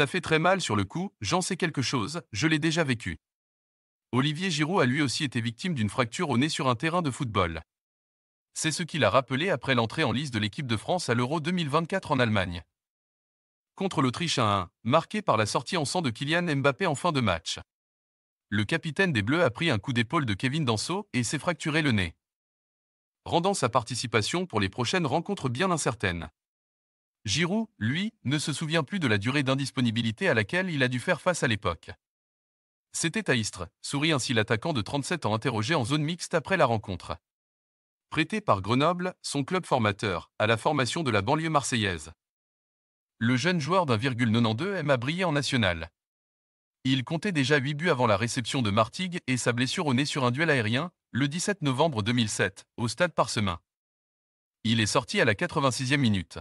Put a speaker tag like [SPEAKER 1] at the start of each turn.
[SPEAKER 1] Ça fait très mal sur le coup, j'en sais quelque chose, je l'ai déjà vécu. Olivier Giroud a lui aussi été victime d'une fracture au nez sur un terrain de football. C'est ce qu'il a rappelé après l'entrée en lice de l'équipe de France à l'Euro 2024 en Allemagne. Contre l'Autriche 1-1, marqué par la sortie en sang de Kylian Mbappé en fin de match. Le capitaine des Bleus a pris un coup d'épaule de Kevin Danso et s'est fracturé le nez, rendant sa participation pour les prochaines rencontres bien incertaine. Giroud, lui, ne se souvient plus de la durée d'indisponibilité à laquelle il a dû faire face à l'époque. C'était à sourit ainsi l'attaquant de 37 ans interrogé en zone mixte après la rencontre. Prêté par Grenoble, son club formateur, à la formation de la banlieue marseillaise. Le jeune joueur d'1,92 aime à briller en national. Il comptait déjà 8 buts avant la réception de Martigues et sa blessure au nez sur un duel aérien, le 17 novembre 2007, au stade Parsemin. Il est sorti à la 86e minute.